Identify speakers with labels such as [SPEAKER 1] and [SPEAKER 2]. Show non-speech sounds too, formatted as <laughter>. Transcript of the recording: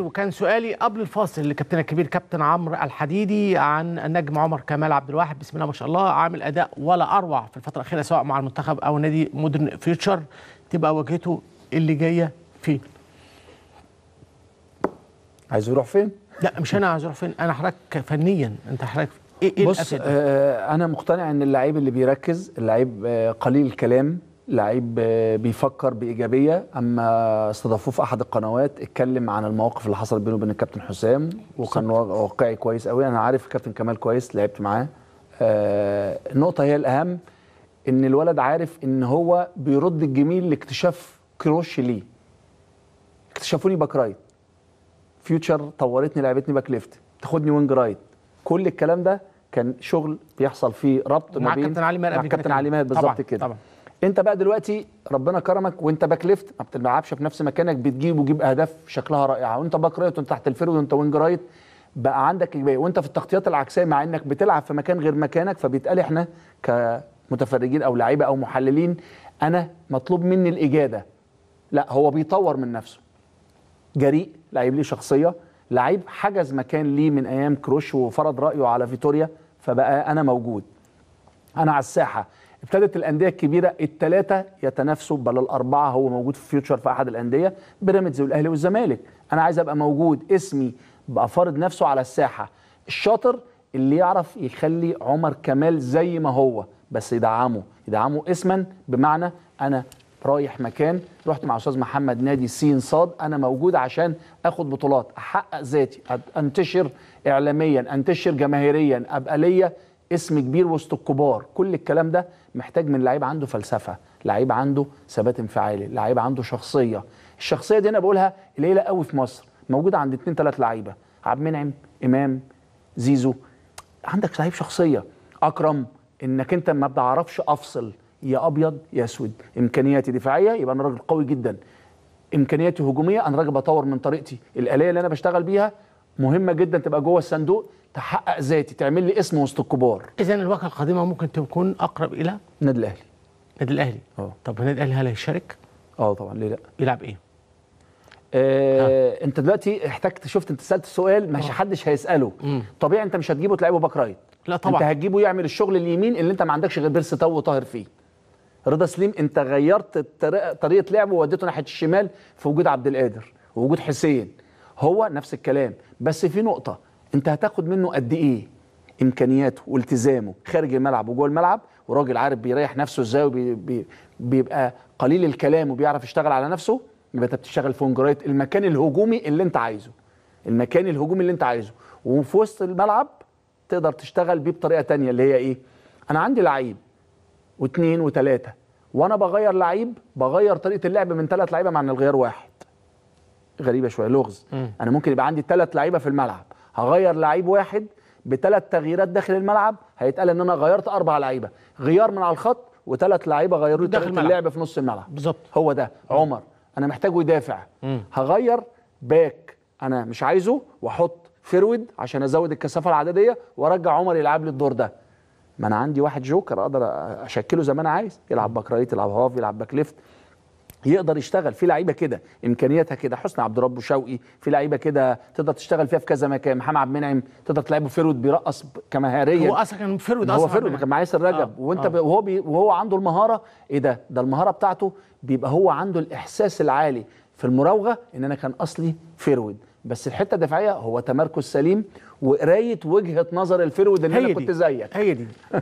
[SPEAKER 1] وكان سؤالي قبل الفاصل لكابتن الكبير كابتن عمرو الحديدي عن النجم عمر كمال عبد الواحد بسم الله ما شاء الله عامل اداء ولا اروع في الفتره الاخيره سواء مع المنتخب او نادي مودرن فيوتشر تبقى واجهته اللي جايه فين؟
[SPEAKER 2] عايز يروح فين؟
[SPEAKER 1] لا مش انا عايز اروح فين انا حضرتك فنيا انت حضرتك ايه ايه بص
[SPEAKER 2] آه انا مقتنع ان اللعيب اللي بيركز اللعيب آه قليل الكلام لعيب بيفكر بايجابيه اما استضافوه في احد القنوات اتكلم عن المواقف اللي حصلت بينه وبين الكابتن حسام وكان واقعي كويس قوي انا عارف الكابتن كمال كويس لعبت معاه آه النقطه هي الاهم ان الولد عارف ان هو بيرد الجميل لاكتشاف كروش ليه اكتشفوني باك رايت فيوتشر طورتني لعبتني باك ليفت تاخدني وينج رايت كل الكلام ده كان شغل بيحصل فيه ربط ما بين مع كابتن علي مهاب مع كابتن علي بالظبط كده طبعا. انت بقى دلوقتي ربنا كرمك وانت باك ليفت ما بتلعبش في نفس مكانك بتجيب وجيب اهداف شكلها رائعه وانت باك رايت وانت تحت الفيرود وانت وينج رايت بقى عندك اجباريه وانت في التغطيات العكسيه مع انك بتلعب في مكان غير مكانك فبيتقال احنا كمتفرجين او لعيبه او محللين انا مطلوب مني الاجاده لا هو بيطور من نفسه جريء لعيب ليه شخصيه لعيب حجز مكان ليه من ايام كروش وفرض رايه على فيتوريا فبقى انا موجود انا على الساحه ابتدت الانديه الكبيره الثلاثه يتنافسوا بل الاربعه هو موجود في فيوتشر في احد الانديه بيراميدز والاهلي والزمالك انا عايز ابقى موجود اسمي بقى فارض نفسه على الساحه الشاطر اللي يعرف يخلي عمر كمال زي ما هو بس يدعمه يدعمه اسما بمعنى انا رايح مكان رحت مع استاذ محمد نادي سين صاد انا موجود عشان اخد بطولات احقق ذاتي انتشر اعلاميا انتشر جماهيريا ابقى ليا اسم كبير وسط الكبار كل الكلام ده محتاج من لعيب عنده فلسفه لعيب عنده ثبات انفعالي لعيب عنده شخصيه الشخصيه دي انا بقولها قليله قوي في مصر موجوده عند اتنين تلات لعيبه عبد المنعم امام زيزو عندك لعيب شخصيه اكرم انك انت ما بتعرفش افصل يا ابيض يا اسود امكانياتي دفاعيه يبقى انا راجل قوي جدا امكانياتي هجوميه انا راجل بطور من طريقتي الاليه اللي انا بشتغل بيها مهمه جدا تبقى جوه الصندوق تحقق ذاتي تعمل لي اسم وسط الكبار
[SPEAKER 1] اذا الواقع القادمه ممكن تكون اقرب الى النادي الاهلي النادي الاهلي اه طب النادي الاهلي
[SPEAKER 2] هل هيشارك اه طبعا ليه لا يلعب ايه آه, آه. انت دلوقتي احتجت شفت انت سالت سؤال مش آه. حدش هيساله مم. طبيعي انت مش هتجيبه تلعبه باك رايت لا طبعا انت هتجيبه يعمل الشغل اليمين اللي انت ما عندكش غير بيرس تو وطاهر فيه رضا سليم انت غيرت طريقه لعبه ووديته ناحيه الشمال في وجود عبد القادر ووجود حسين هو نفس الكلام بس في نقطه انت هتاخد منه قد ايه امكانياته والتزامه خارج الملعب وجوه الملعب وراجل عارف بيريح نفسه ازاي وبيبقى قليل الكلام وبيعرف يشتغل على نفسه يبقى انت بتشتغل في جرايت المكان الهجومي اللي انت عايزه المكان الهجومي اللي انت عايزه وفي وسط الملعب تقدر تشتغل بيه بطريقه تانية اللي هي ايه انا عندي لعيب واثنين وثلاثه وانا بغير لعيب بغير طريقه اللعب من ثلاث لعيبه مع ان الغيار واحد غريبه شويه لغز م. انا ممكن يبقى عندي ثلاث لعيبه في الملعب هغير لعيب واحد بثلاث تغييرات داخل الملعب هيتقال ان انا غيرت اربع لعيبه غيار من على الخط وثلاث لعيبه غيروا داخل اللعب في نص الملعب بالظبط هو ده عمر انا محتاجه يدافع م. هغير باك انا مش عايزه واحط فرود عشان ازود الكثافه العدديه وارجع عمر يلعب لي الدور ده ما انا عندي واحد جوكر اقدر اشكله زي ما انا عايز يلعب باك رايت يلعب هاف يلعب باك ليفت يقدر يشتغل في لعيبه كده امكانياتها كده حسني عبد ربه شوقي في لعيبه كده تقدر تشتغل فيها في كذا مكان محمد عبد المنعم تقدر تلعبه فيرود بيرقص كمهاريا هو اصلا كان فيرود اصلا هو فيرود كان مع ياسر رجب آه. وانت آه. وهو بي وهو عنده المهاره ايه ده ده المهاره بتاعته بيبقى هو عنده الاحساس العالي في المراوغه ان انا كان اصلي فيرود بس الحته الدفاعيه هو تمركز سليم وقرايه وجهه نظر الفيرود ان انا كنت زيك هي دي <laughs>